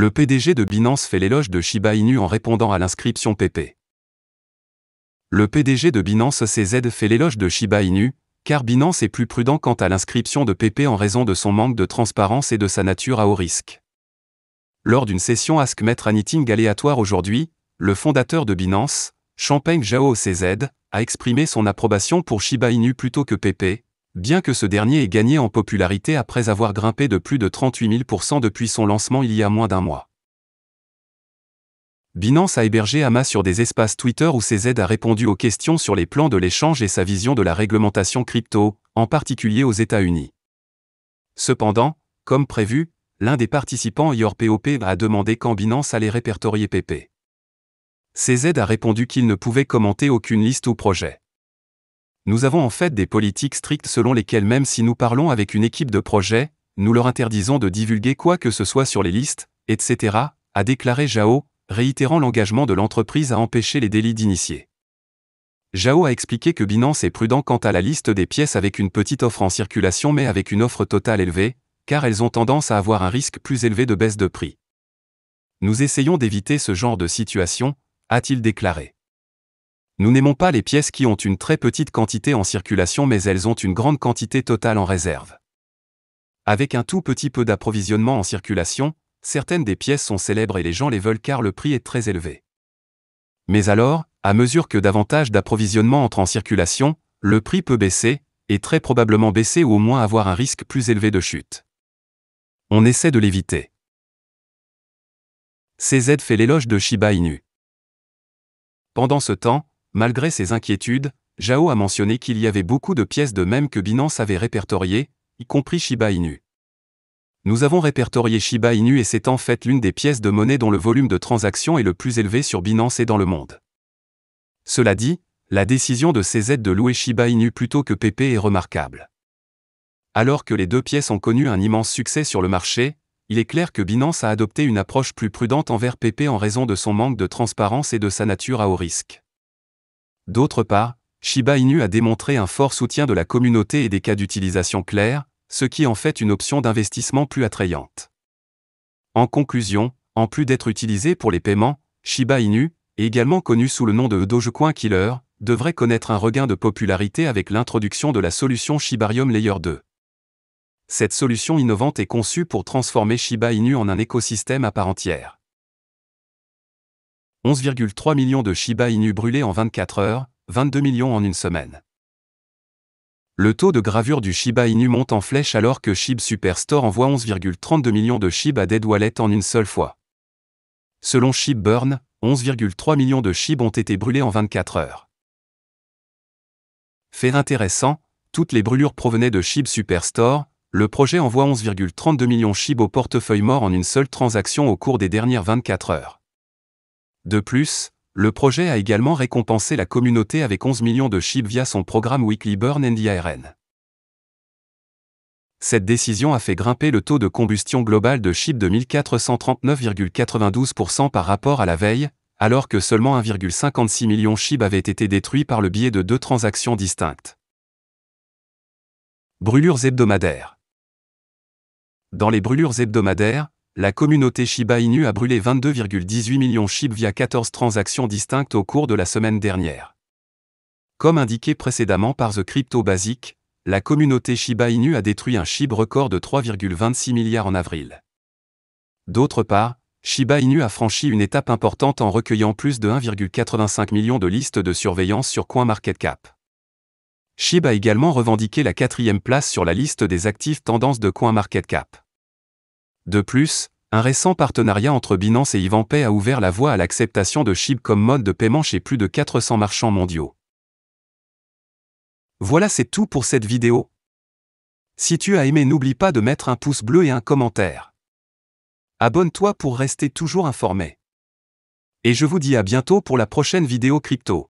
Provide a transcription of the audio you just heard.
Le PDG de Binance fait l'éloge de Shiba Inu en répondant à l'inscription PP. Le PDG de Binance CZ fait l'éloge de Shiba Inu, car Binance est plus prudent quant à l'inscription de PP en raison de son manque de transparence et de sa nature à haut risque. Lors d'une session Ask aléatoire aujourd'hui, le fondateur de Binance, Champagne Zhao CZ, a exprimé son approbation pour Shiba Inu plutôt que PP, bien que ce dernier ait gagné en popularité après avoir grimpé de plus de 38 000% depuis son lancement il y a moins d'un mois. Binance a hébergé Ama sur des espaces Twitter où CZ a répondu aux questions sur les plans de l'échange et sa vision de la réglementation crypto, en particulier aux États-Unis. Cependant, comme prévu, l'un des participants IORPOP a demandé quand Binance allait répertorier PP. CZ a répondu qu'il ne pouvait commenter aucune liste ou projet. Nous avons en fait des politiques strictes selon lesquelles même si nous parlons avec une équipe de projet, nous leur interdisons de divulguer quoi que ce soit sur les listes, etc., a déclaré Jao, réitérant l'engagement de l'entreprise à empêcher les délits d'initiés. Jao a expliqué que Binance est prudent quant à la liste des pièces avec une petite offre en circulation mais avec une offre totale élevée, car elles ont tendance à avoir un risque plus élevé de baisse de prix. Nous essayons d'éviter ce genre de situation, a-t-il déclaré nous n'aimons pas les pièces qui ont une très petite quantité en circulation mais elles ont une grande quantité totale en réserve. Avec un tout petit peu d'approvisionnement en circulation, certaines des pièces sont célèbres et les gens les veulent car le prix est très élevé. Mais alors, à mesure que davantage d'approvisionnement entre en circulation, le prix peut baisser, et très probablement baisser ou au moins avoir un risque plus élevé de chute. On essaie de l'éviter. CZ fait l'éloge de Shiba Inu. Pendant ce temps, Malgré ses inquiétudes, Jao a mentionné qu'il y avait beaucoup de pièces de même que Binance avait répertoriées, y compris Shiba Inu. Nous avons répertorié Shiba Inu et c'est en fait l'une des pièces de monnaie dont le volume de transactions est le plus élevé sur Binance et dans le monde. Cela dit, la décision de CZ de louer Shiba Inu plutôt que PP est remarquable. Alors que les deux pièces ont connu un immense succès sur le marché, il est clair que Binance a adopté une approche plus prudente envers PP en raison de son manque de transparence et de sa nature à haut risque. D'autre part, Shiba Inu a démontré un fort soutien de la communauté et des cas d'utilisation clairs, ce qui en fait une option d'investissement plus attrayante. En conclusion, en plus d'être utilisé pour les paiements, Shiba Inu, également connu sous le nom de Dogecoin Killer, devrait connaître un regain de popularité avec l'introduction de la solution Shibarium Layer 2. Cette solution innovante est conçue pour transformer Shiba Inu en un écosystème à part entière. 11,3 millions de Shiba Inu brûlés en 24 heures, 22 millions en une semaine. Le taux de gravure du Shiba Inu monte en flèche alors que Shib Superstore envoie 11,32 millions de Shib à Dead Wallet en une seule fois. Selon Shib Burn, 11,3 millions de Shib ont été brûlés en 24 heures. Fait intéressant, toutes les brûlures provenaient de Shib Superstore, le projet envoie 11,32 millions Shib au portefeuille mort en une seule transaction au cours des dernières 24 heures. De plus, le projet a également récompensé la communauté avec 11 millions de chips via son programme Weekly Burn IRN. Cette décision a fait grimper le taux de combustion global de chips de 1439,92% par rapport à la veille, alors que seulement 1,56 million chips avaient été détruits par le biais de deux transactions distinctes. Brûlures hebdomadaires. Dans les brûlures hebdomadaires, la communauté Shiba Inu a brûlé 22,18 millions SHIB via 14 transactions distinctes au cours de la semaine dernière. Comme indiqué précédemment par The Crypto Basic, la communauté Shiba Inu a détruit un SHIB record de 3,26 milliards en avril. D'autre part, Shiba Inu a franchi une étape importante en recueillant plus de 1,85 million de listes de surveillance sur CoinMarketCap. Shiba a également revendiqué la quatrième place sur la liste des actifs tendance de CoinMarketCap. De plus, un récent partenariat entre Binance et YvanPay a ouvert la voie à l'acceptation de SHIB comme mode de paiement chez plus de 400 marchands mondiaux. Voilà c'est tout pour cette vidéo. Si tu as aimé n'oublie pas de mettre un pouce bleu et un commentaire. Abonne-toi pour rester toujours informé. Et je vous dis à bientôt pour la prochaine vidéo crypto.